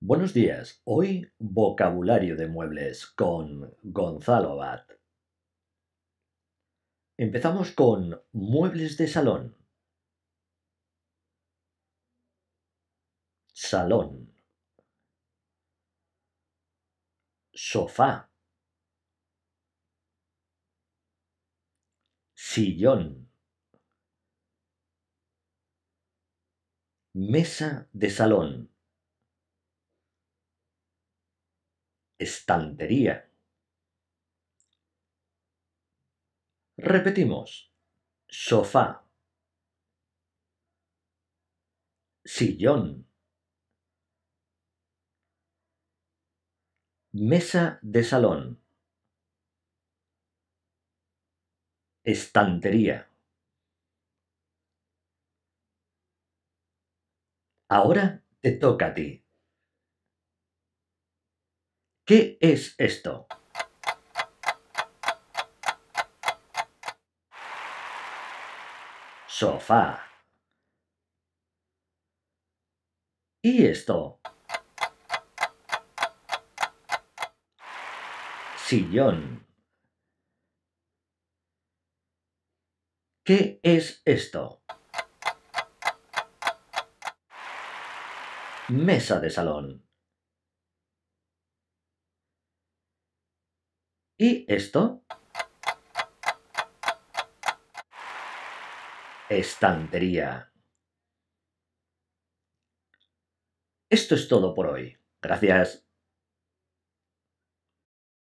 Buenos días, hoy vocabulario de muebles con Gonzalo Abad. Empezamos con muebles de salón. Salón. Sofá. Sillón. Mesa de salón. estantería. Repetimos. Sofá. Sillón. Mesa de salón. Estantería. Ahora te toca a ti. ¿Qué es esto? Sofá. ¿Y esto? Sillón. ¿Qué es esto? Mesa de salón. ¿Y esto? Estantería. Esto es todo por hoy. Gracias.